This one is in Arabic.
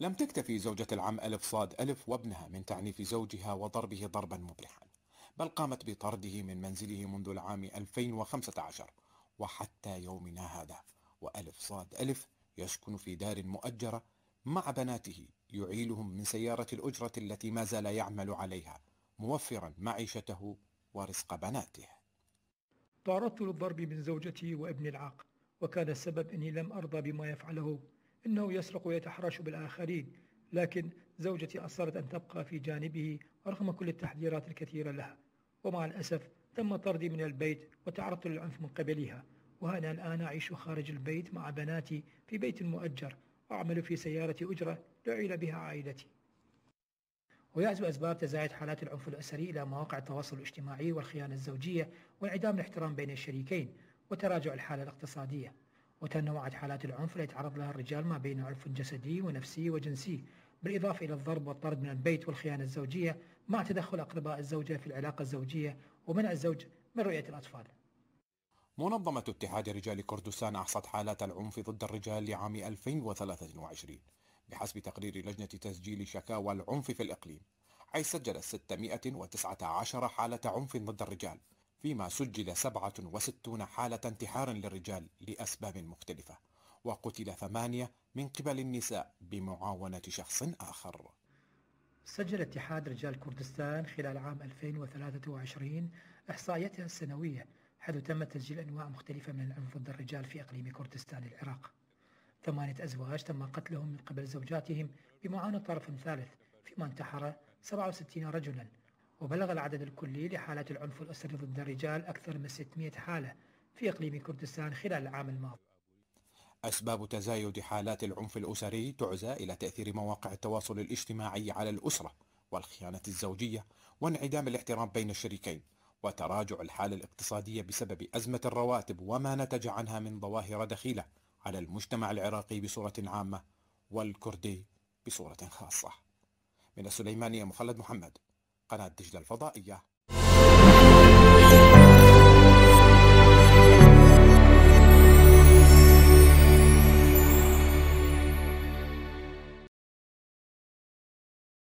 لم تكتفي زوجة العم ألف صاد ألف وابنها من تعنيف زوجها وضربه ضربا مبرحا بل قامت بطرده من منزله منذ العام 2015 وحتى يومنا هذا وألف صاد ألف يسكن في دار مؤجرة مع بناته يعيلهم من سيارة الأجرة التي ما زال يعمل عليها موفرا معيشته ورزق بناته تعرضت للضرب من زوجتي وابني العاق وكان السبب أني لم أرضى بما يفعله إنه يسرق ويتحرش بالآخرين لكن زوجتي أصرت أن تبقى في جانبه رغم كل التحذيرات الكثيرة لها ومع الأسف تم طردي من البيت وتعرضت للعنف من قبلها وأنا الآن أعيش خارج البيت مع بناتي في بيت مؤجر وأعمل في سيارة أجرة لعيل بها عائلتي ويعزو أسباب تزايد حالات العنف الأسري إلى مواقع التواصل الاجتماعي والخيانة الزوجية وانعدام الاحترام بين الشريكين وتراجع الحالة الاقتصادية وتنوعت حالات العنف التي يتعرض لها الرجال ما بين عنف جسدي ونفسي وجنسي بالإضافة إلى الضرب والطرد من البيت والخيانة الزوجية مع تدخل أقرباء الزوجة في العلاقة الزوجية ومنع الزوج من رؤية الأطفال منظمة اتحاد رجال كردستان أحصت حالات العنف ضد الرجال لعام 2023 بحسب تقرير لجنة تسجيل شكاوى العنف في الإقليم حيث سجلت 619 حالة عنف ضد الرجال فيما سجل 67 حالة انتحار للرجال لأسباب مختلفة وقتل ثمانية من قبل النساء بمعاونة شخص آخر سجل اتحاد رجال كردستان خلال عام 2023 إحصائيته السنوية حيث تم تسجيل أنواع مختلفة من العنف ضد الرجال في إقليم كردستان العراق ثمانية أزواج تم قتلهم من قبل زوجاتهم بمعاونة طرف ثالث فيما انتحر 67 رجلا وبلغ العدد الكلي لحالات العنف الأسري ضد الرجال أكثر من 600 حالة في إقليم كردستان خلال العام الماضي أسباب تزايد حالات العنف الأسري تعزى إلى تأثير مواقع التواصل الاجتماعي على الأسرة والخيانة الزوجية وانعدام الاحترام بين الشريكين وتراجع الحالة الاقتصادية بسبب أزمة الرواتب وما نتج عنها من ظواهر دخيلة على المجتمع العراقي بصورة عامة والكردي بصورة خاصة من السليمانية مخلد محمد قناة دجلة الفضائية